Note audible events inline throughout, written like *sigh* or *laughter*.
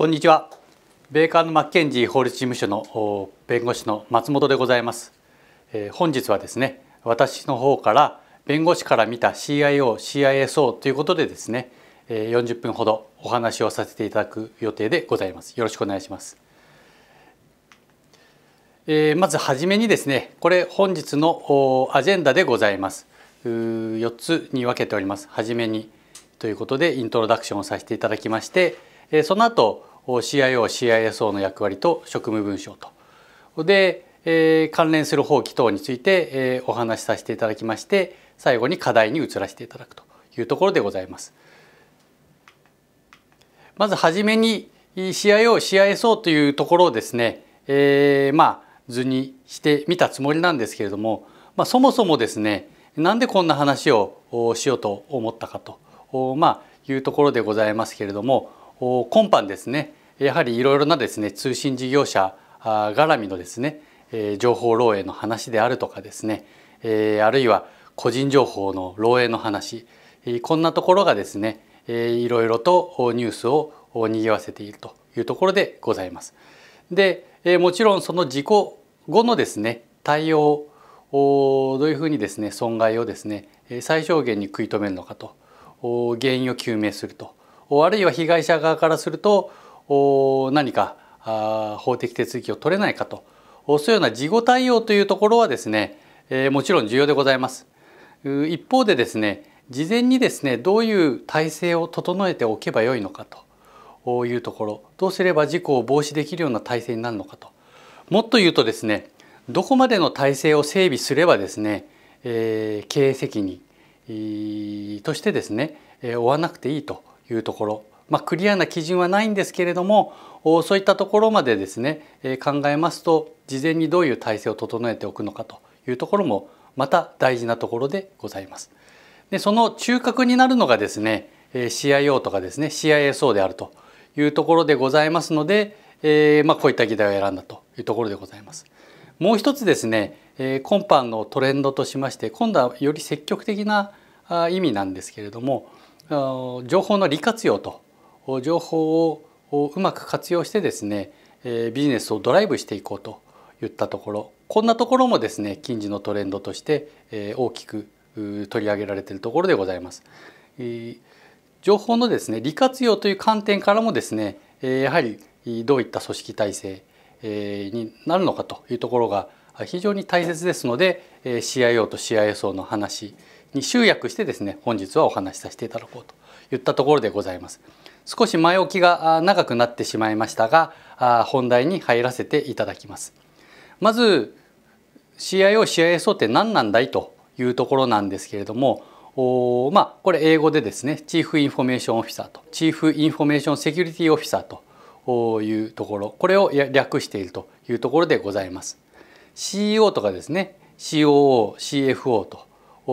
こんにちは米韓のマッケンジー法律事務所の弁護士の松本でございます、えー、本日はですね私の方から弁護士から見た CIO、CISO ということでですね40分ほどお話をさせていただく予定でございますよろしくお願いしますえー、まずはじめにですねこれ本日のアジェンダでございます4つに分けておりますはじめにということでイントロダクションをさせていただきましてその後 CIO、CISO の役割と職務文書と。で、えー、関連する法規等について、えー、お話しさせていただきまして最後に課題に移らせていただくというところでございます。まず初めに CIO、CISO というところをですね、えー、まあ図にしてみたつもりなんですけれども、まあ、そもそもですねなんでこんな話をしようと思ったかと、まあ、いうところでございますけれども今般ですねやはりいろいろなですね通信事業者絡みのですね情報漏洩の話であるとかですねあるいは個人情報の漏洩の話こんなところがですねいろいろとニュースを賑わせているというところでございます。でもちろんその事故後のですね対応をどういうふうにですね損害をですね最小限に食い止めるのかと原因を究明するとあるいは被害者側からすると何か法的手続きを取れないかとそういうような事後対応というところはですねもちろん重要でございます。一方でですね事前にですねどういう体制を整えておけばよいのかというところどうすれば事故を防止できるような体制になるのかともっと言うとですねどこまでの体制を整備すればですね、えー、経営責任としてですね追わなくていいというところ、まあ、クリアな基準はないんですけれどもそういったところまでですね考えますと事前にどういう体制を整えておくのかというところもまた大事なところでございます。でその中核になるのがですね CIO とかですね CISO であるというところでございますので、えー、まあこういった議題を選んだというところでございます。もう一つですね、え今般のトレンドとしまして今度はより積極的な意味なんですけれども情報の利活用と情報をうまく活用してですねビジネスをドライブしていこうといったところこんなところもですね近似のトレンドとして大きく取り上げられているところでございます。情報のですね利活用という観点からもですねやはりどういった組織体制になるのかというところが非常に大切ですので CIO と CISO の話に集約してですね本日はお話しさせていただこうといったところでございます少し前置きが長くなってしまいましたが本題に入らせていただきますまず CIO CIA って何なんだいというところなんですけれどもおまあこれ英語でですねチーフインフォメーションオフィサーとチーフインフォメーションセキュリティオフィサーというところこれを略しているというところでございます CEO とかですね COOCFO と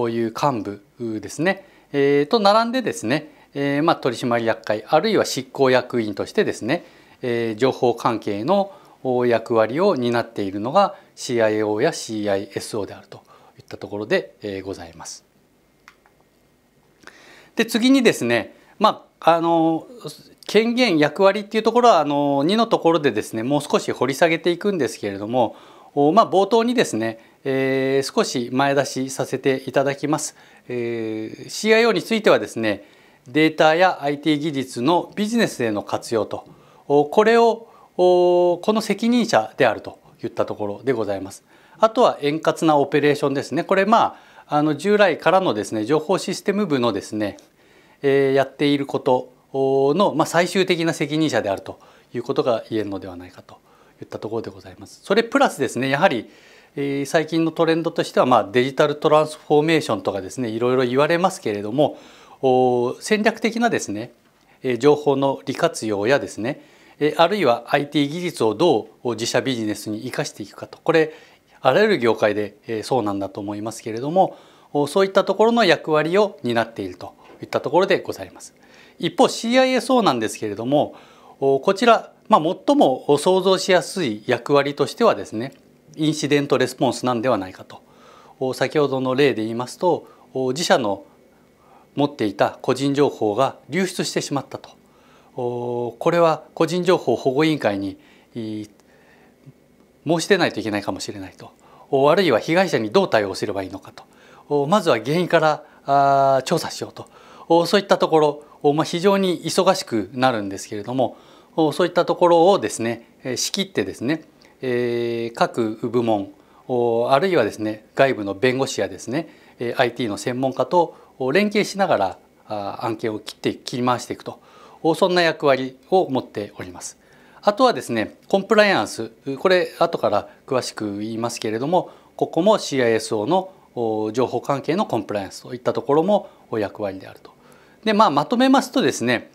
いう幹部ですね、えー、と並んでですね、えー、まあ取締役会あるいは執行役員としてですね、えー、情報関係の役割を担っているのが CIO や CISO であるといったところでございます。で次にですね、まあ、あの権限役割っていうところはあの2のところでですねもう少し掘り下げていくんですけれども、まあ、冒頭にですねえー、少し前出しさせていただきます、えー、CIO についてはですねデータや IT 技術のビジネスへの活用とこれをこの責任者であるといったところでございます。あとは円滑なオペレーションですねこれまああの従来からのですね情報システム部のですね、えー、やっていることの、まあ、最終的な責任者であるということが言えるのではないかといったところでございます。それプラスですねやはり最近のトレンドとしては、まあ、デジタルトランスフォーメーションとかですねいろいろ言われますけれども戦略的なですね情報の利活用やですねあるいは IT 技術をどう自社ビジネスに生かしていくかとこれあらゆる業界でそうなんだと思いますけれどもそういったところの役割を担っているといったところでございます。一方 CISO なんですけれどもこちら、まあ、最も想像しやすい役割としてはですねインシデントレスポンスなんではないかと先ほどの例で言いますと自社の持っていた個人情報が流出してしまったとこれは個人情報保護委員会に申し出ないといけないかもしれないとあるいは被害者にどう対応すればいいのかとまずは原因から調査しようとそういったところ、まあ、非常に忙しくなるんですけれどもそういったところをですね仕切ってですねえ各部門あるいはですね外部の弁護士やですね IT の専門家と連携しながら案件を切って切り回していくとそんな役割を持っております。あとはですねコンプライアンスこれ後から詳しく言いますけれどもここも CISO の情報関係のコンプライアンスといったところも役割であると。でまあまとめますとですね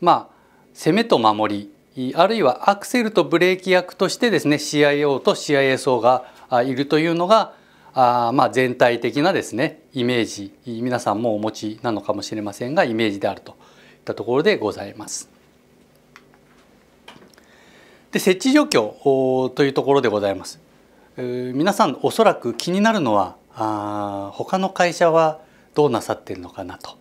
まあ攻めと守りあるいはアクセルとブレーキ役としてですね CIO と CISO がいるというのがあまあ全体的なですねイメージ皆さんもお持ちなのかもしれませんがイメージであるといったところでございます。で設置状況というところでございます。皆さんおそらく気になるのはあ他の会社はどうなさっているのかなと。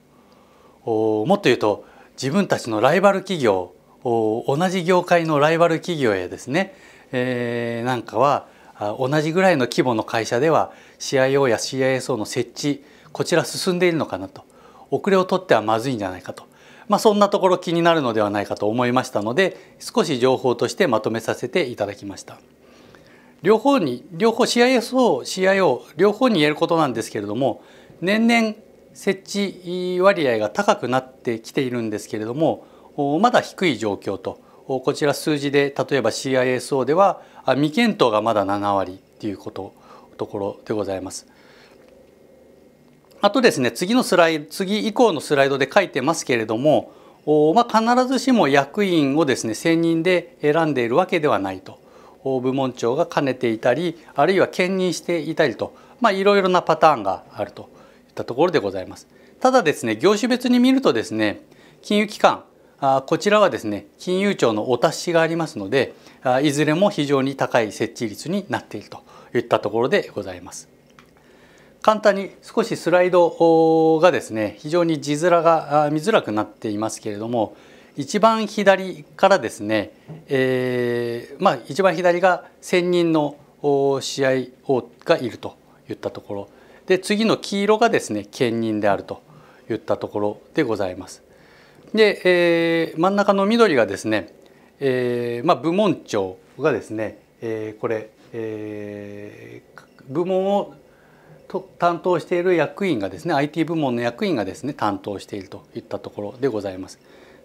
もっと言うと自分たちのライバル企業同じ業界のライバル企業やですね、えー、なんかは同じぐらいの規模の会社では CIO や CISO の設置こちら進んでいるのかなと遅れを取ってはまずいんじゃないかと、まあ、そんなところ気になるのではないかと思いましたので少し情報としてまとめさせていただきました。両方に両方 CISO、CIO 両方に言えることなんですけれども年々設置割合が高くなってきているんですけれどもまだ低い状況とこちら数字で例えば CISO では未検討がまだ7割ということところでございます。あとですね次のスライ次以降のスライドで書いてますけれども、まあ、必ずしも役員をですね専任で選んでいるわけではないと部門長が兼ねていたりあるいは兼任していたりと、まあ、いろいろなパターンがあるといったところでございます。ただですね業種別に見るとですね金融機関こちらはですね金融庁のお達しがありますのでいずれも非常に高い設置率になっているといったところでございます。簡単に少しスライドがですね非常に字面が見づらくなっていますけれども一番左からですね、えー、まあ一番左が1,000人の試合がいるといったところで次の黄色がですね兼任であるといったところでございます。で、えー、真ん中の緑がですね、えーまあ、部門長がですね、えー、これ、えー、部門をと担当している役員がですね IT 部門の役員がですね担当しているといったところでございます。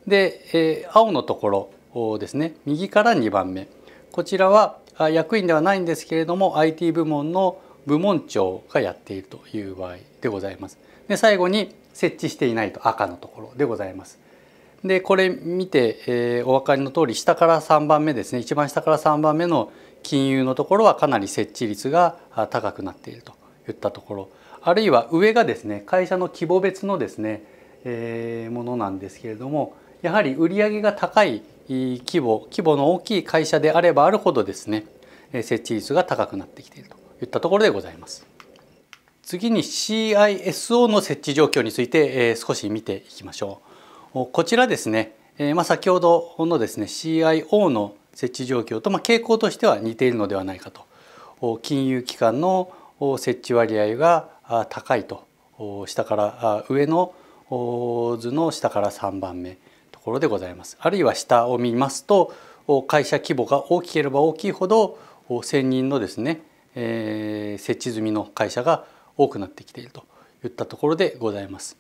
で、えー、青のところですね右から2番目こちらは役員ではないんですけれども IT 部門の部門長がやっているという場合でございます。で最後に設置していないと赤のところでございます。でこれ見て、えー、お分かりの通り下から3番目ですね一番下から3番目の金融のところはかなり設置率が高くなっているといったところあるいは上がですね会社の規模別のですね、えー、ものなんですけれどもやはり売上が高い規模規模の大きい会社であればあるほどですね設置率が高くなってきているといったところでございます。次に CISO の設置状況について少し見ていきましょう。こちらですね、えまあ、先ほどのですね CIO の設置状況と、まあ、傾向としては似ているのではないかと金融機関の設置割合が高いと下から上の図の下から3番目ところでございますあるいは下を見ますと会社規模が大きければ大きいほど1,000人のですね、えー、設置済みの会社が多くなってきているといったところでございます。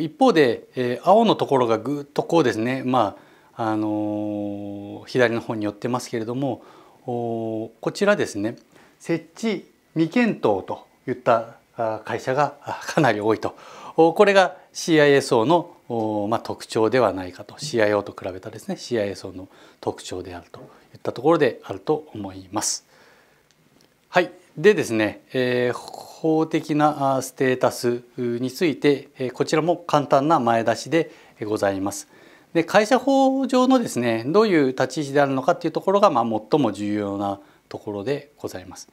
一方で、えー、青のところがぐっとこうですね、まああのー、左の方に寄ってますけれどもこちらですね設置未検討といった会社がかなり多いとこれが CISO の、まあ、特徴ではないかと CIO と比べたですね CISO の特徴であるといったところであると思います。はいでですね、えー、法的なステータスについてこちらも簡単な前出しでございます。で会社法上のですねどういう立ち位置であるのかっていうところが、まあ、最も重要なところでございます。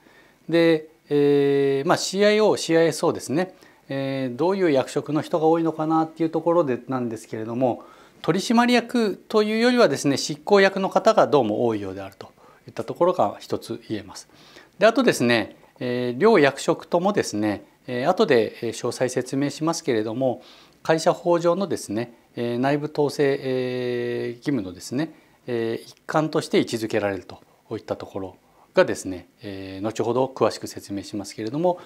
で、えーまあ、CIO、CISO ですね、えー、どういう役職の人が多いのかなっていうところでなんですけれども取締役というよりはですね執行役の方がどうも多いようであるといったところが一つ言えます。であとですね、えー、両役職ともですね、えー、後で詳細説明しますけれども会社法上のですね、えー、内部統制、えー、義務のですね、えー、一環として位置づけられるといったところがですね、えー、後ほど詳しく説明しますけれども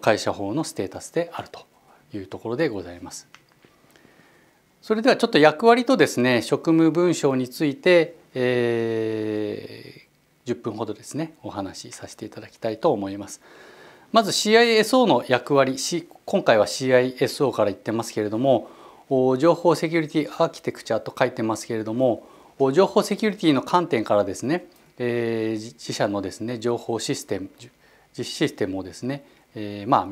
会社法のステータスであるというところでございます。それではちょっと役割とですね職務文書について、えー、10分ほどですねお話しさせていただきたいと思います。まず CISO の役割今回は CISO から言ってますけれども情報セキュリティアーキテクチャと書いてますけれども情報セキュリティの観点からですね、え自社のですね情報システム実システムをですね、えまあ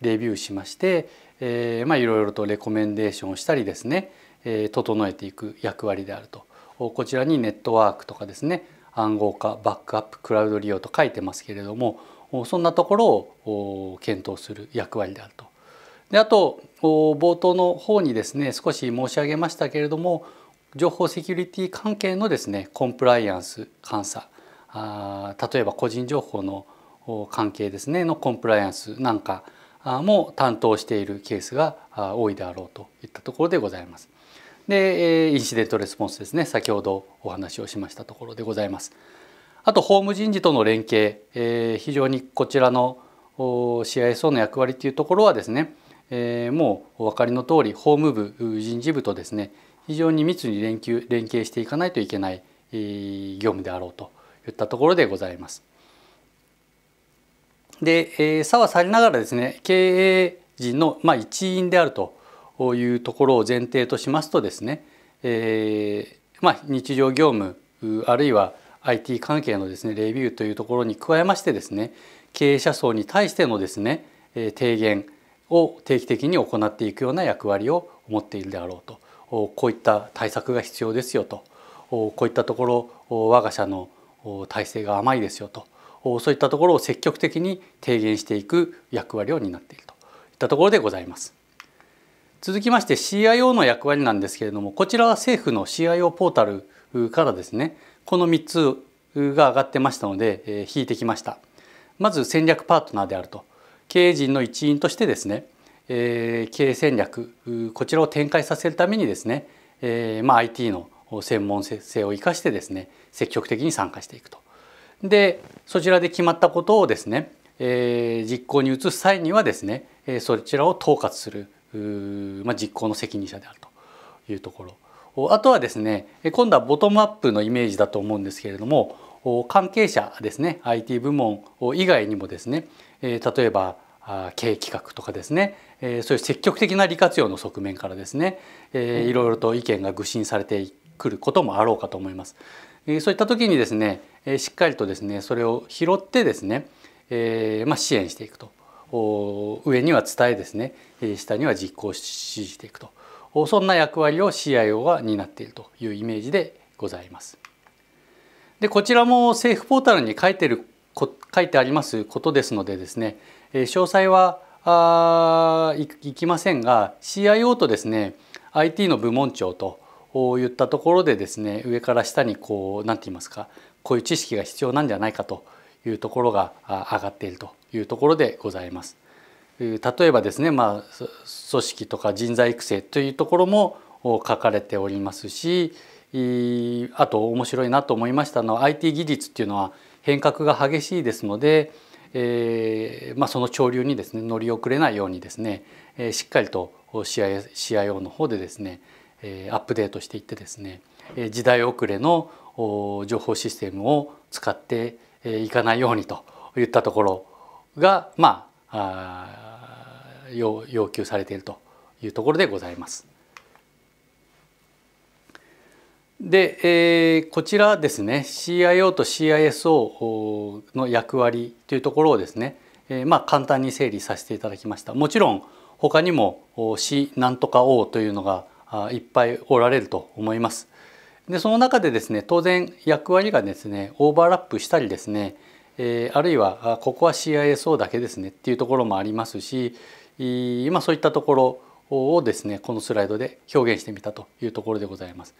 レビューしまして、えまいろいろとレコメンデーションをしたりですね、え整えていく役割であるとこちらにネットワークとかですね暗号化バックアップクラウド利用と書いてますけれどもそんなところを検討する役割であると。であと冒頭の方にですね少し申し上げましたけれども情報セキュリティ関係のですねコンプライアンス監査あ例えば個人情報の関係ですねのコンプライアンスなんかも担当しているケースが多いであろうといったところでございます。でインシデントレスポンスですね先ほどお話をしましたところでございます。あと法務人事との連携、えー、非常にこちらの CISO の役割というところはですね、えー、もうお分かりの通り法務部人事部とですね非常に密に連携連携していかないといけない、えー、業務であろうといったところでございます。で、えー、差はさりながらですね経営陣の、まあ、一員であるというところを前提としますとですね、えー、まあ、日常業務あるいは IT 関係のですねレビューというところに加えましてですね経営者層に対してのですね提言を定期的に行っていくような役割を持っているであろうとこういった対策が必要ですよとこういったところ我が社の体制が甘いですよとそういったところを積極的に提言していく役割を担っているといったところでございます。続きまして CIO の役割なんですけれどもこちらは政府の CIO ポータルからですねこの3つが上がってましたので、えー、引いてきましたまず戦略パートナーであると経営陣の一員としてですね、えー、経営戦略こちらを展開させるためにですね、えーまあ、IT の専門性を生かしてですね積極的に参加していくと。でそちらで決まったことをですね、えー、実行に移す際にはですねそちらを統括するまあ、実行の責任者であるというところあとはですね今度はボトムアップのイメージだと思うんですけれども関係者ですね IT 部門以外にもですね例えば経営企画とかですねそういう積極的な利活用の側面からですねいろいろと意見が愚信されてくることもあろうかと思います。そういった時にですねしっかりとですねそれを拾ってですねま支援していくと上には伝えですね下には実行指示していくとそんな役割を CIO は担っているというイメージでございます。でこちらも政府ポータルに書いてる書いてありますことですのでですね詳細はいきませんが CIO とですね IT の部門長といったところでですね上から下にこう何て言いますかこういう知識が必要なんじゃないかというところが上がっているというところでございます。例えばですね、まあ、組織とか人材育成というところも書かれておりますしあと面白いなと思いましたのは IT 技術っていうのは変革が激しいですので、えー、まあ、その潮流にですね乗り遅れないようにですね、えしっかりと CIO の方でですね、えアップデートしていってですね時代遅れの情報システムを使っていかないようにといったところが、まあ、あ要要求されているというところでございます。で、えー、こちらですね CIO と CISO の役割というところをですね、えー、まあ簡単に整理させていただきました。もちろん他にも C なんとか O というのがいっぱいおられると思います。でその中でですね当然役割がですねオーバーラップしたりですねえあるいはここは CISO だけですねっていうところもありますし今そういったところをですねこのスライドで表現してみたというところでございます。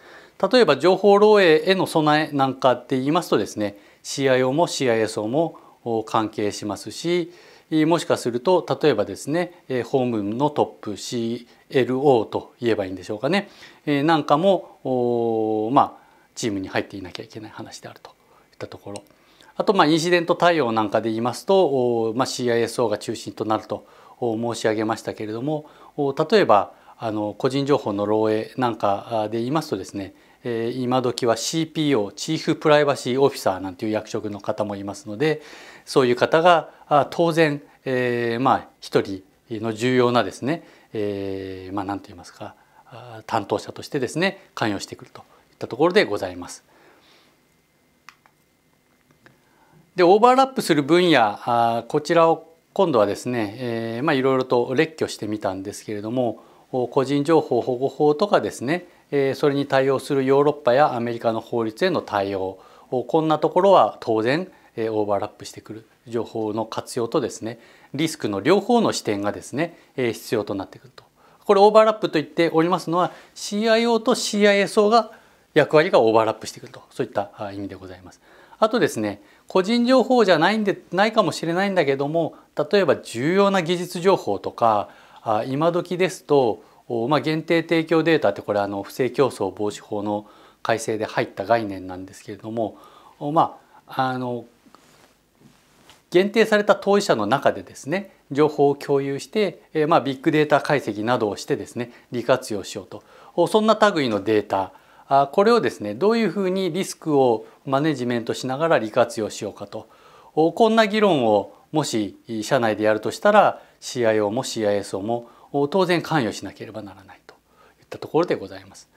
例えば情報漏洩への備えなんかって言いますとですね CIO も CISO も関係しますしもしかすると例えばですね法務のトップ CLO と言えばいいんでしょうかねなんかもまあチームに入っていなきゃいけない話であるといったところ。あとまあインシデント対応なんかで言いますと、まあ、CISO が中心となると申し上げましたけれども例えばあの個人情報の漏洩なんかで言いますとですね今時は CPO チーフプライバシーオフィサーなんていう役職の方もいますのでそういう方が当然、えー、まあ一人の重要なですね、えー、まあ何と言いますか担当者としてですね関与してくるといったところでございます。でオーバーラップする分野あこちらを今度はですね、えー、まあいろいろと列挙してみたんですけれども個人情報保護法とかですね、えー、それに対応するヨーロッパやアメリカの法律への対応こんなところは当然、えー、オーバーラップしてくる情報の活用とですねリスクの両方の視点がですね、えー、必要となってくるとこれオーバーラップと言っておりますのは CIO と CISO が役割がオーバーラップしてくるとそういった意味でございます。あとですね個人情報じゃないんでないかもしれないんだけども例えば重要な技術情報とかあ今時ですと、まあ、限定提供データってこれあの不正競争防止法の改正で入った概念なんですけれどもまああの限定された当事者の中でですね情報を共有して、えまあ、ビッグデータ解析などをしてですね利活用しようとそんな類のデータこれをですねどういうふうにリスクをマネジメントしながら利活用しようかとこんな議論をもし社内でやるとしたら CIO も CISO も当然関与しなければならないといったところでございます。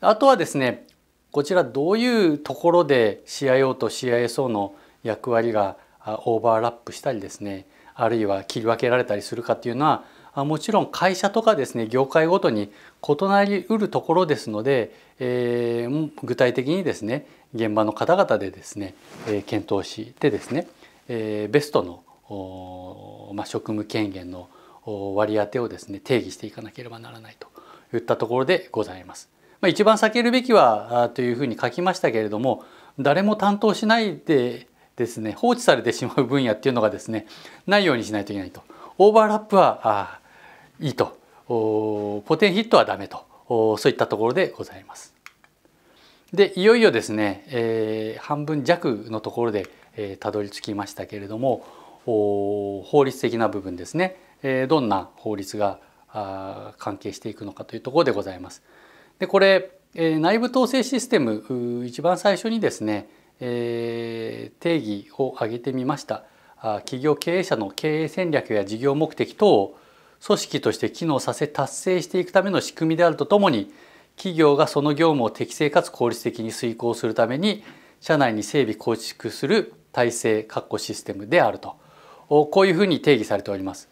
あとはですねこちらどういうところで CIO と CISO の役割がオーバーラップしたりですねあるいは切り分けられたりするかっていうのはもちろん会社とかですね業界ごとに異なりうるところですので、えー、具体的にですね現場の方々でですね、え検討してですね、えベストの、ま職務権限の割り当てをですね定義していかなければならないといったところでございます。まあ、一番避けるべきはというふうに書きましたけれども誰も担当しないでですね放置されてしまう分野っていうのがですねないようにしないといけないと。オーバーラップはいいとポテンヒットはダメとそういったところでございます。でいよいよですね、えー、半分弱のところで、えー、たどり着きましたけれども法律的な部分ですね、えー、どんな法律があ関係していくのかというところでございます。でこれ、えー、内部統制システム一番最初にですね、えー、定義を挙げてみましたあ企業経営者の経営戦略や事業目的等を組織として機能させ達成していくための仕組みであるとともに企業がその業務を適正かつ効率的に遂行するために社内に整備構築する体制確保システムであるとこういうふうに定義されております。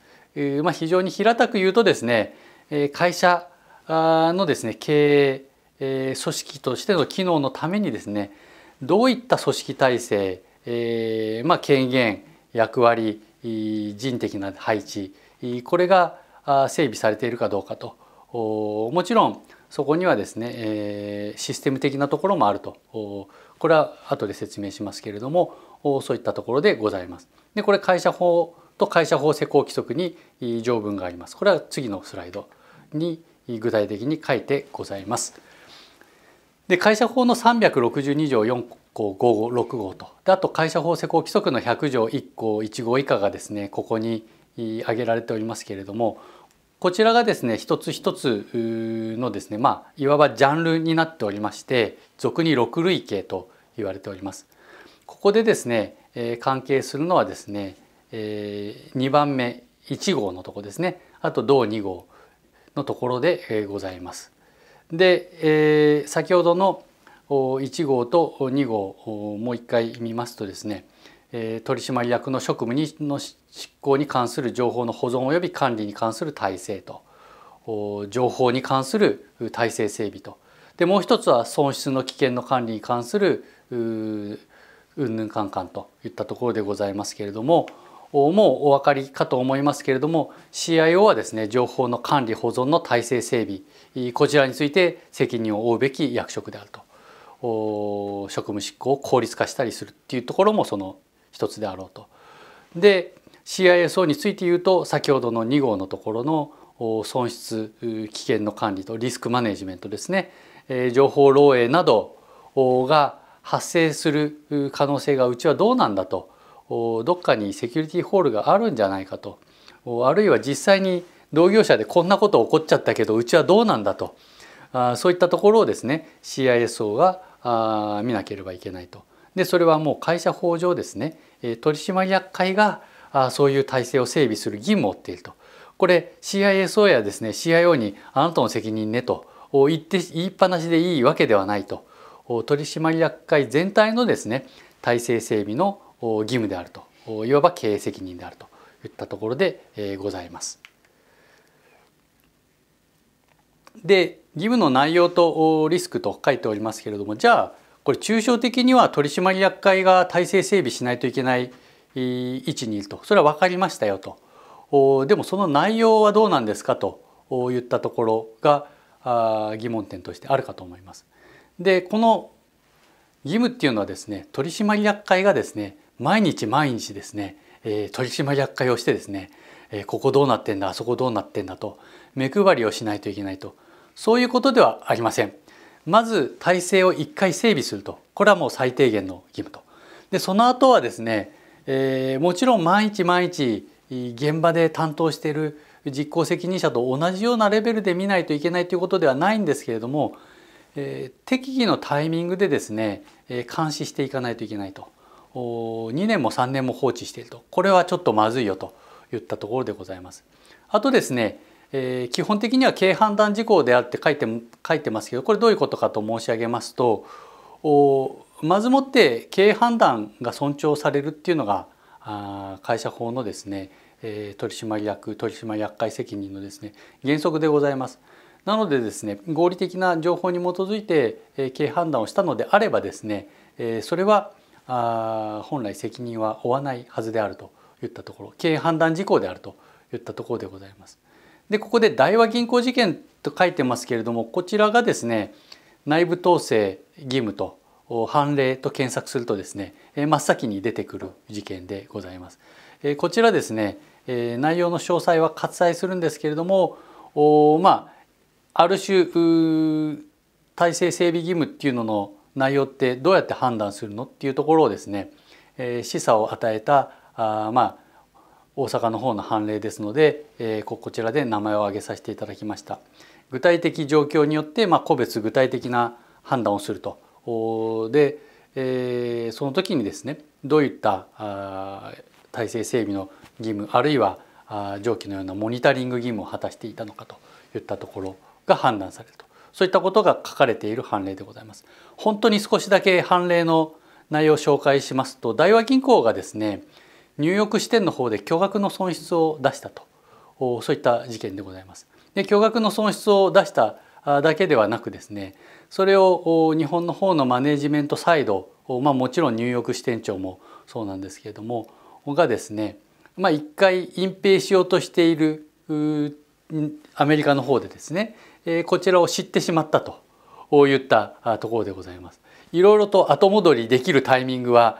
まあ、非常に平たく言うとですね会社のですね経営組織としての機能のためにですねどういった組織体制、えーまあ、権限役割人的な配置これが整備されているかどうかともちろんそこにはですね、システム的なところもあるとこれは後で説明しますけれどもそういったところでございます。でこれ会社法と会社法施行規則に条文があります。これは次のスライドに具体的に書いてございます。で会社法の362条4項5号6号とであと会社法施行規則の100条1項1号以下がですねここに挙げられておりますけれどもこちらがですね一つ一つのですねまあいわばジャンルになっておりまして俗に6類型と言われております。ここでですね、え関係するのはですね、え2番目1号のとこですねあと同2号のところで、えございます。で、えー、先ほどの1号と2号をもう一回見ますとですね取締役の職務の執行に関する情報の保存及び管理に関する体制と情報に関する体制整備とでもう一つは損失の危険の管理に関するうんぬんかんかんといったところでございますけれどももうお分かりかと思いますけれども CIO はですね情報の管理保存の体制整備こちらについて責任を負うべき役職であると職務執行を効率化したりするっていうところもその一つであろうと。で CISO について言うと先ほどの2号のところの損失危険の管理とリスクマネジメントですね情報漏洩などが発生する可能性がうちはどうなんだとどっかにセキュリティホールがあるんじゃないかとあるいは実際に同業者でこんなこと起こっちゃったけどうちはどうなんだとそういったところをですね CISO があ見なければいけないと。でそれはもう会社法上ですね取締役会があそういう体制を整備する義務を負っていると。これ c i s o やですね CIO にあなたの責任ねと言って言いっぱなしでいいわけではないと取締役会全体のですね体制整備の義務であるといわば経営責任であるといったところでございます。で義務の内容とリスクと書いておりますけれどもじゃあこれ抽象的には取締役会が体制整備しないといけない位置にいるとそれは分かりましたよとでもその内容はどうなんですかといったところが疑問点としてあるかと思います。でこの義務っていうのはですね取締役会がですね毎日毎日ですね、え取締役会をしてですね、えここどうなってんだあそこどうなってんだと目配りをしないといけないとそういうことではありません。まず体制を1回整備するとこれはもう最低限の義務と。でその後はですね、えー、もちろん毎日毎日現場で担当している実行責任者と同じようなレベルで見ないといけないということではないんですけれども、えー、適宜のタイミングでですね、え監視していかないといけないと2年も3年も放置しているとこれはちょっとまずいよといったところでございます。あとですねえー、基本的には経判断事項であるって書いて書いてますけどこれどういうことかと申し上げますとおまずもって経営判断が尊重されるっていうのがあ会社法のですね、えー、取締役取締役会責任のですね原則でございます。なのでですね合理的な情報に基づいて、えー、経営判断をしたのであればですね、えー、それはあ本来責任は負わないはずであるといったところ経営判断事項であるといったところでございます。でここで大和銀行事件と書いてますけれどもこちらがですね内部統制義務と判例と検索するとですね真っ先に出てくる事件でございます。こちらですね内容の詳細は割愛するんですけれどもまあある種体制整備義務っていうのの内容ってどうやって判断するのっていうところをですね示唆を与えたまあ大阪の方の判例ですので、えー、こちらで名前を挙げさせていただきました具体的状況によって、まあ、個別具体的な判断をするとで、えー、その時にですねどういったあ体制整備の義務あるいはあ上記のようなモニタリング義務を果たしていたのかといったところが判断されるとそういったことが書かれている判例でございます。本当に少しだけ判例の内容を紹介しますと大和銀行がですねニューヨーク支店の方で巨額の損失を出したとそういった事件でございます。で巨額の損失を出しただけではなくですねそれを日本の方のマネジメントサイド、まあ、もちろんニューヨーク支店長もそうなんですけれどもがですね、まあ、一回隠蔽しようとしているアメリカの方でですねこちらを知ってしまったと言ったところでございます。いろいろと後戻りできるタイミングは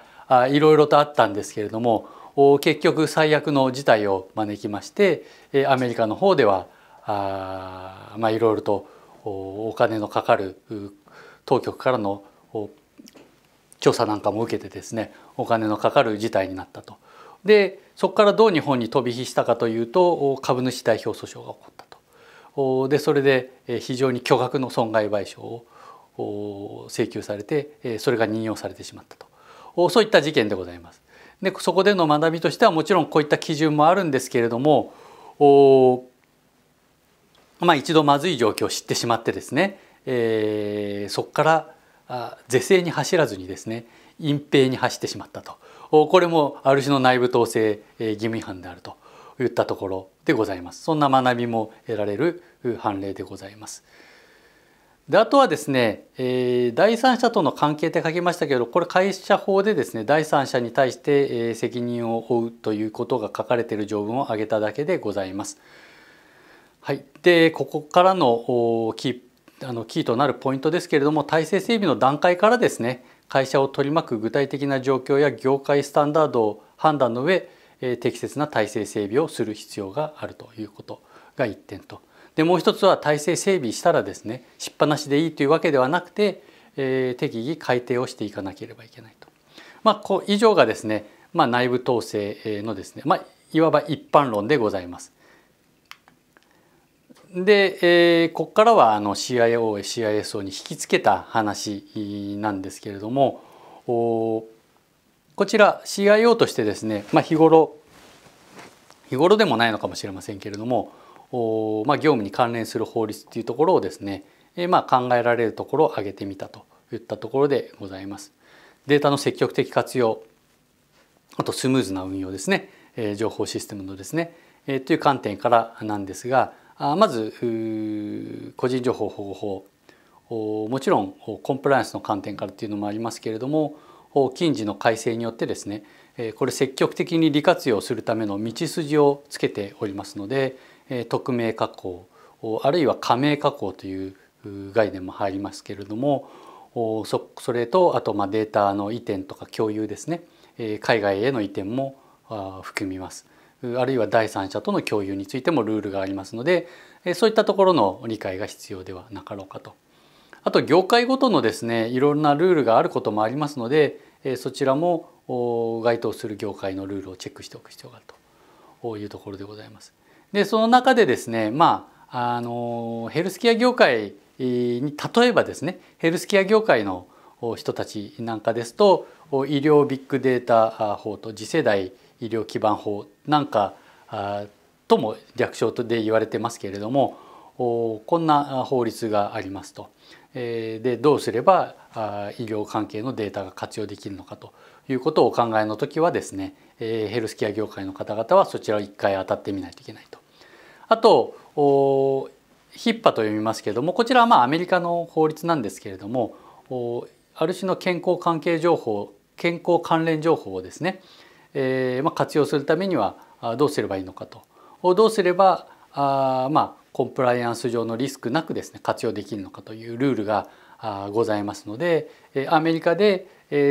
いろいろとあったんですけれども結局最悪の事態を招きましてアメリカの方ではあまあいろいろとお金のかかる当局からの調査なんかも受けてですねお金のかかる事態になったと。でそこからどう日本に飛び火したかというと株主代表訴訟が起こったと。でそれで非常に巨額の損害賠償を請求されてそれが任用されてしまったとそういった事件でございます。でそこでの学びとしてはもちろんこういった基準もあるんですけれどもお、まあ、一度まずい状況を知ってしまってですね、えー、そこからあ是正に走らずにですね隠蔽に走ってしまったとこれもある種の内部統制義務違反であるといったところでございますそんな学びも得られる判例でございます。であとはですね、えー、第三者との関係って書きましたけどこれ会社法でですね第三者に対して、えー、責任を負うということが書かれている条文を挙げただけでございます。はい、でここからのキーあのキーとなるポイントですけれども体制整備の段階からですね会社を取り巻く具体的な状況や業界スタンダードを判断の上、えー、適切な体制整備をする必要があるということが1点と。でもう一つは体制整備したらですねしっぱなしでいいというわけではなくて、えー、適宜改定をしていかなければいけないと。まあ、こう以上がですね、まあ、内部統制のですね、まあ、いわば一般論でございます。で、えー、ここからはあの CIO へ CISO に引き付けた話なんですけれどもこちら CIO としてですね、まあ、日頃日頃でもないのかもしれませんけれどもまあ、業務に関連する法律っていうところをですね、えまあ、考えられるところを挙げてみたといったところでございます。データの積極的活用あとスムーズな運用ですね、え情報システムのですね、えという観点からなんですがあまず個人情報保護法もちろんコンプライアンスの観点からっていうのもありますけれども近似の改正によってですねこれ積極的に利活用するための道筋をつけておりますので匿名加工あるいは加盟加工という概念も入りますけれどもそれとあとまデータの移転とか共有ですね海外への移転も含みます。あるいは第三者との共有についてもルールがありますのでそういったところの理解が必要ではなかろうかと。あと業界ごとのですねいろんなルールがあることもありますのでそちらも該当する業界のルールをチェックしておく必要があるというところでございます。でその中でですねまああのヘルスケア業界に例えばですねヘルスケア業界の人たちなんかですと医療ビッグデータ法と次世代医療基盤法なんかとも略称で言われてますけれどもこんな法律がありますと。でどうすれば医療関係のデータが活用できるのかということをお考えの時はですねヘルスケア業界の方々はそちらを一回当たってみないといけないと。あとヒッパと読みますけれどもこちらはまあアメリカの法律なんですけれどもある種の健康関係情報健康関連情報をですね、えー、まあ活用するためにはどうすればいいのかとどうすればあまあコンプライアンス上のリスクなくですね活用できるのかというルールがございますのでアメリカで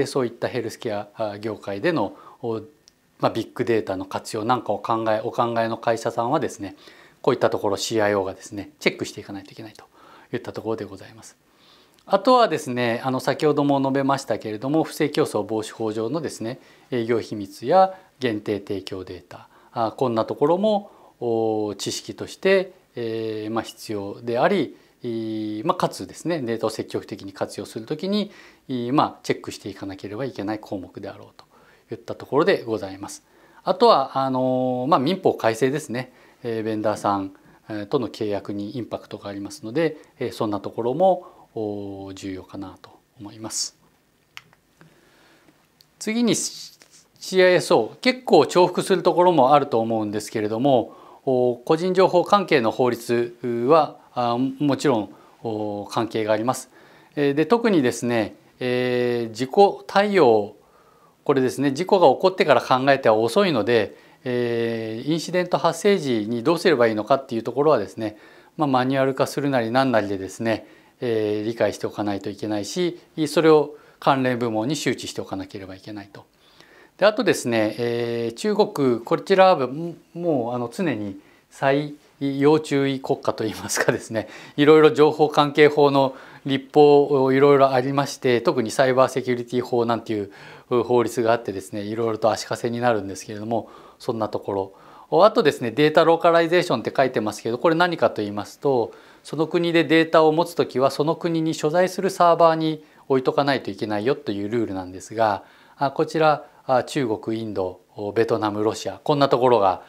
そういったヘルスケア業界でのまあビッグデータの活用なんかを考えお考えの会社さんはですねこういったところ CIO がですねチェックしていかないといけないといったところでございます。あとはですねあの先ほども述べましたけれども不正競争防止法上のですね営業秘密や限定提供データあこんなところも知識として、えま必要であり、まかつですねデータを積極的に活用するときに、まチェックしていかなければいけない項目であろうといったところでございます。あとはあの、ま民法改正ですね。ベンダーさんとの契約にインパクトがありますのでそんなところも重要かなと思います。次に CISO 結構重複するところもあると思うんですけれども個人情報関係の法律はもちろん関係があります。で特にですね、えー、対応これですね事故が起こってから考えては遅いのでえー、インシデント発生時にどうすればいいのかっていうところはですね、まあ、マニュアル化するなり何なりでですね、えー、理解しておかないといけないしそれを関連部門に周知しておかなければいけないと。であとですね、えー、中国こちらはもうあの常に最要注意国家といいますかですね *laughs* いろいろ情報関係法の立法いろいろありまして特にサイバーセキュリティ法なんていう法律があってですねいろいろと足かせになるんですけれどもそんなところあとですねデータローカライゼーションって書いてますけどこれ何かと言いますとその国でデータを持つ時はその国に所在するサーバーに置いとかないといけないよというルールなんですがこちら中国インドベトナムロシアこんなところが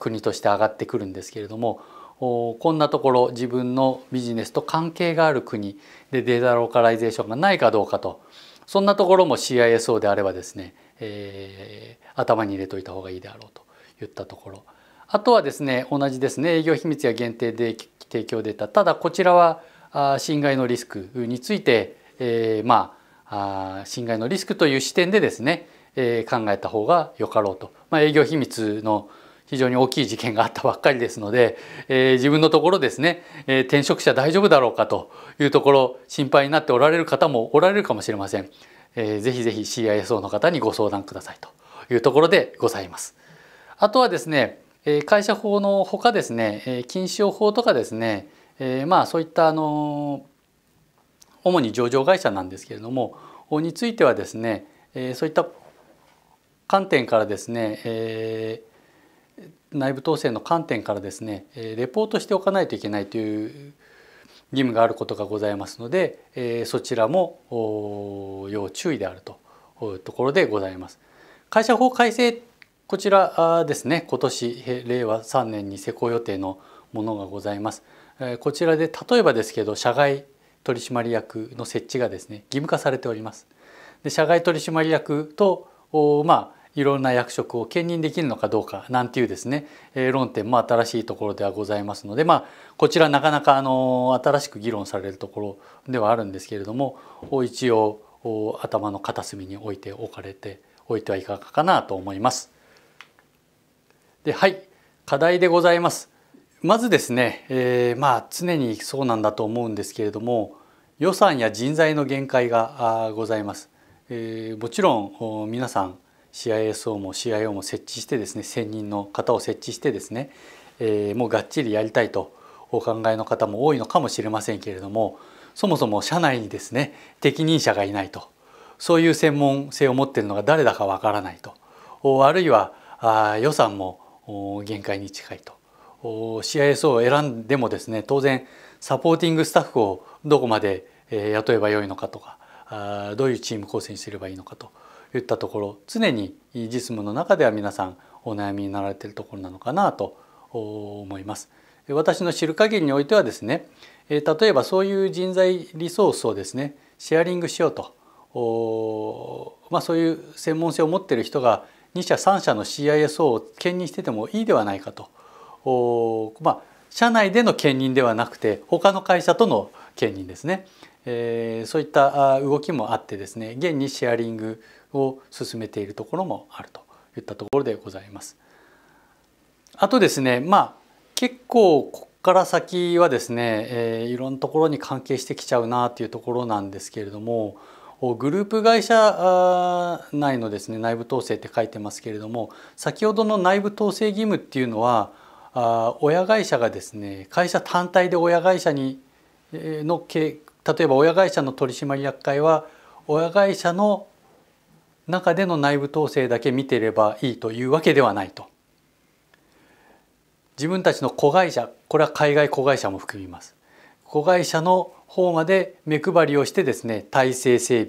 国として上がってくるんですけれどもこんなところ自分のビジネスと関係がある国でデータローカライゼーションがないかどうかとそんなところも CISO であればですねえー、頭に入れといた方がいいであろうといったところあとはですね同じですね営業秘密や限定で提供データただこちらは侵害のリスクについて、えー、まあ侵害のリスクという視点でですね、えー、考えた方がよかろうと、まあ、営業秘密の非常に大きい事件があったばっかりですので、えー、自分のところですね、えー、転職者大丈夫だろうかというところ心配になっておられる方もおられるかもしれません。えー、ぜひぜひ CISO の方にご相談くださいというところでございます。あとはですね会社法のほかですね禁止用法とかですね、えー、まあそういったあの主に上場会社なんですけれどもについてはですねそういった観点からですね、えー、内部統制の観点からですねレポートしておかないといけないという義務があることがございますので、えそちらも要注意であるというところでございます。会社法改正こちらですね今年令和3年に施行予定のものがございます。こちらで例えばですけど社外取締役の設置がですね義務化されております。で社外取締役とまあいろんな役職を兼任できるのかどうかなんていうですね、えー、論点も新しいところではございますので、まあ、こちらなかなかあの新しく議論されるところではあるんですけれども一応頭の片隅に置いておかれておいてはいかがかなと思います。ではい課題でございます。まずですね、えー、まあ常にそうなんだと思うんですけれども予算や人材の限界がございます。えー、もちろん皆さん CISO も CIO も設置してですね専任の方を設置してですね、えー、もうがっちりやりたいとお考えの方も多いのかもしれませんけれどもそもそも社内にですね適任者がいないとそういう専門性を持っているのが誰だかわからないとあるいはあ予算も限界に近いと CISO を選んでもですね当然サポーティングスタッフをどこまで雇えばよいのかとかどういうチーム構成にすればいいのかと言ったところ常に実務の中では皆さんお悩みになられているところなのかなと思います。私の知る限りにおいてはですね例えばそういう人材リソースをですねシェアリングしようと、まあ、そういう専門性を持っている人が2社3社の CISO を兼任しててもいいではないかと、まあ、社内での兼任ではなくて他の会社との兼任ですねえー、そういった動きもあってですね現にシェアリングを進めているところもあるといったところでございます。あとですねまあ結構ここから先はですね、えー、いろんなところに関係してきちゃうなというところなんですけれどもグループ会社内のですね内部統制って書いてますけれども先ほどの内部統制義務っていうのは親会社がですね会社単体で親会社にの例えば親会社の取締役会は親会社の中での内部統制だけ見ていればいいというわけではないと自分たちの子会社これは海外子会社も含みます子会社の方まで目配りをしてですね体制整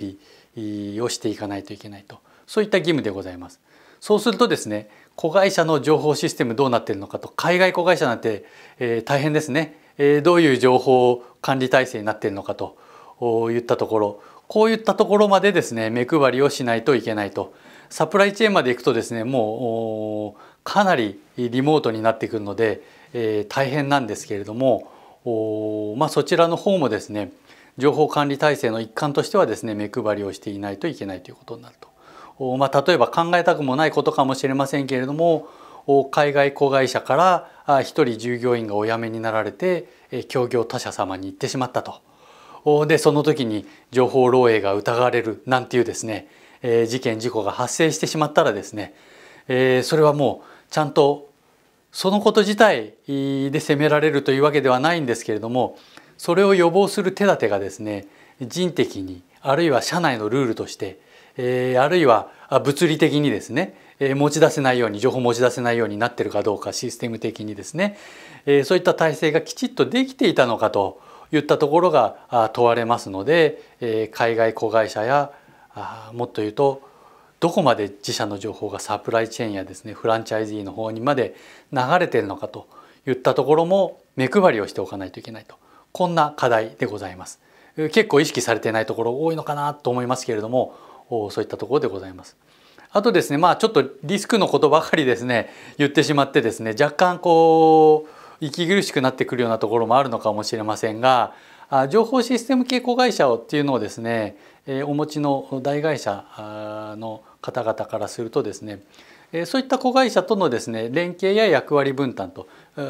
備をしていかないといけないとそういった義務でございますそうするとですね子会社の情報システムどうなってるのかと海外子会社なんて、えー、大変ですねどういう情報管理体制になっているのかといったところこういったところまでですね目配りをしないといけないとサプライチェーンまでいくとですねもうかなりリモートになってくるので、え大変なんですけれどもまあ、そちらの方もですね情報管理体制の一環としてはですね目配りをしていないといけないということになると、まあ、例えば考えたくもないことかもしれませんけれども海外子会社から一人従業員がお辞めになられて協業他社様に行ってしまったとでその時に情報漏洩が疑われるなんていうですね事件事故が発生してしまったらですねそれはもうちゃんとそのこと自体で責められるというわけではないんですけれどもそれを予防する手立てがですね人的にあるいは社内のルールとしてあるいは物理的にですね持ち出せないように情報を持ち出せないようになってるかどうかシステム的にですねそういった体制がきちっとできていたのかといったところが問われますので海外子会社やもっと言うとどこまで自社の情報がサプライチェーンやですねフランチャイズの方にまで流れてるのかといったところも目配りをしておかないといけないとこんな課題でございます。結構意識されていないところ多いのかなと思いますけれどもそういったところでございます。あとですねまあちょっとリスクのことばかりですね言ってしまってですね若干こう息苦しくなってくるようなところもあるのかもしれませんが情報システム系子会社をっていうのをですねお持ちの大会社の方々からするとですねそういった子会社とのですね連携や役割分担と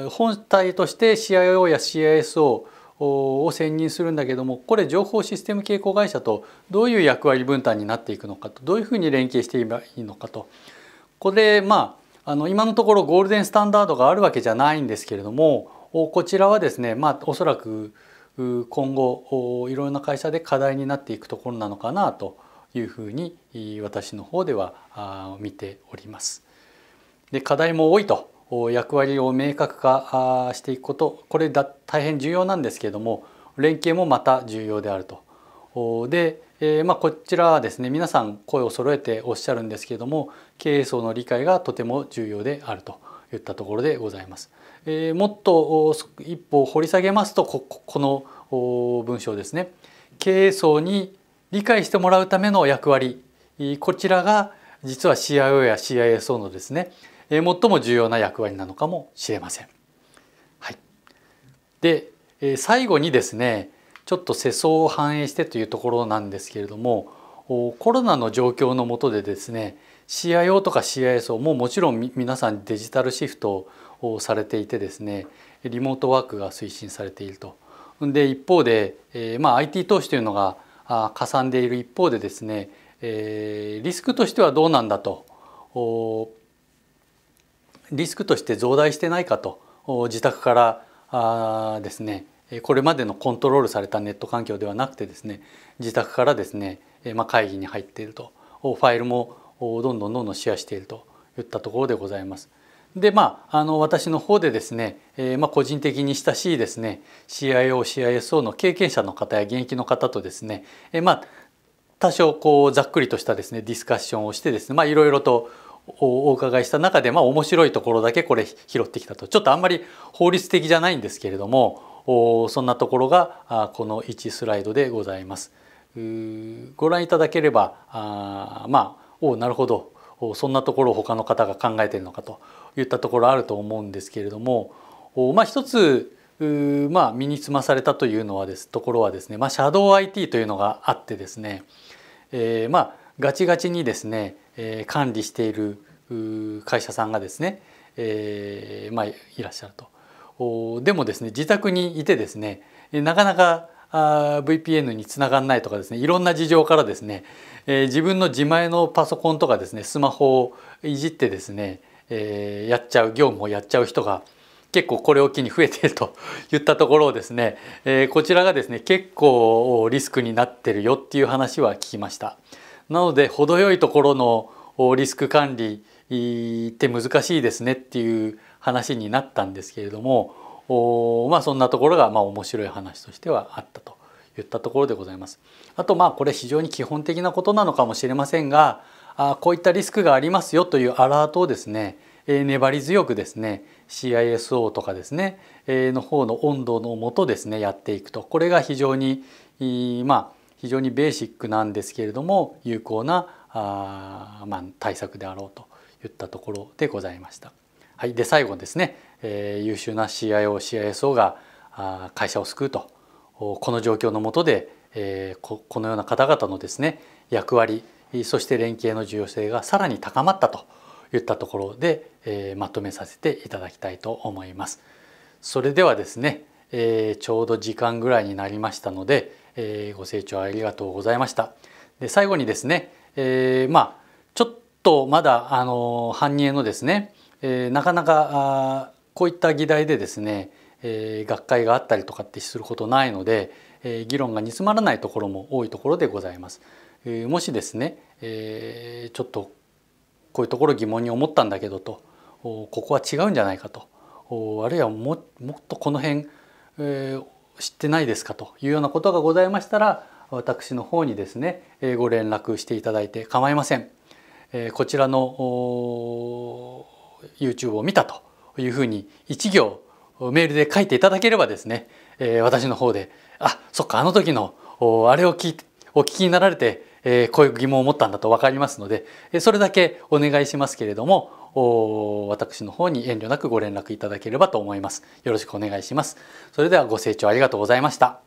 本体として CIO や CISO を専任するんだけどもこれ情報システム系子会社とどういう役割分担になっていくのかとどういうふうに連携していればいいのかとこれまああの今のところゴールデンスタンダードがあるわけじゃないんですけれどもこちらはですねまあおそらく今後いろんな会社で課題になっていくところなのかなというふうに私の方では見ております。で課題も多いと役割を明確化していくことこれだ大変重要なんですけれども連携もまた重要であると。で、えー、まあ、こちらはですね皆さん声を揃えておっしゃるんですけれども経営層の理解がとても重要であるといったところでございます。えー、もっと一歩掘り下げますとここの文章ですね経営層に理解してもらうための役割こちらが実は CIO や CISO のですね最も重要な役割なのかもしれません。はい、で最後にですねちょっと世相を反映してというところなんですけれどもコロナの状況の下でですね CIO とか CISO ももちろん皆さんデジタルシフトをされていてですねリモートワークが推進されていると。で一方で、えまあ、IT 投資というのがかさんでいる一方でですね、えリスクとしてはどうなんだとリスクとして増大してないかと自宅からあですねこれまでのコントロールされたネット環境ではなくてですね自宅からですね、まあ、会議に入っているとファイルもどんどんどんどんシェアしているといったところでございます。でまあ、あの私の方でですね、えまあ、個人的に親しいですね CIOCISO の経験者の方や現役の方とですね、えまあ、多少こうざっくりとしたですねディスカッションをしてですねいろいろとお伺いした中で、まあ、面白いところだけこれ拾ってきたとちょっとあんまり法律的じゃないんですけれどもそんなところがこの1スライドでございます。ご覧いただければあまあおなるほどそんなところを他の方が考えてるのかといったところあると思うんですけれどもまあ一つまあ身につまされたというのはですところはですね、まあ、シャドウ IT というのがあってですね、えー、まあガチガチにですね、えー、管理している会社さんがですね、えー、まあ、いらっしゃると。でもですね自宅にいてですねなかなかあ VPN につながんないとかですねいろんな事情からですね、えー、自分の自前のパソコンとかですねスマホをいじってですね、えー、やっちゃう業務をやっちゃう人が結構これを機に増えていると *laughs* 言ったところをですね、えー、こちらがですね結構リスクになってるよっていう話は聞きました。なので程よいところのリスク管理って難しいですねっていう話になったんですけれどもおまあそんなところがまあ面白い話としてはあったと言ったところでございます。あとまあこれ非常に基本的なことなのかもしれませんがあこういったリスクがありますよというアラートをですね、えー、粘り強くですね CISO とかですね、えー、の方の温度のもとですねやっていくとこれが非常にま非常にベーシックなんですけれども有効なあ、まあ、対策であろうといったところでございました。はい、で最後ですね、えー、優秀な CIO、CISO があ会社を救うとこの状況の下で、えー、ここのような方々のですね役割そして連携の重要性がさらに高まったといったところで、えー、まとめさせていただきたいと思います。それではですね、えー、ちょうど時間ぐらいになりましたので、えご清聴ありがとうございました。で最後にですね、えまあちょっとまだあの反人のですね、えなかなかこういった議題でですね、え学会があったりとかってすることないので、え議論が煮詰まらないところも多いところでございます。えもしですね、えー、ちょっとこういうところ疑問に思ったんだけどとここは違うんじゃないかとあるいはもっとこの辺、えー、知ってないですかというようなことがございましたら私の方にですねご連絡していただいて構いません。こちらの YouTube を見たというふうに一行メールで書いていただければですね私の方で「あそっかあの時のあれを聞いてお聞きになられてこういう疑問を持ったんだと分かりますのでそれだけお願いしますけれども私の方に遠慮なくご連絡いただければと思います。よろしくお願いします。それではご清聴ありがとうございました。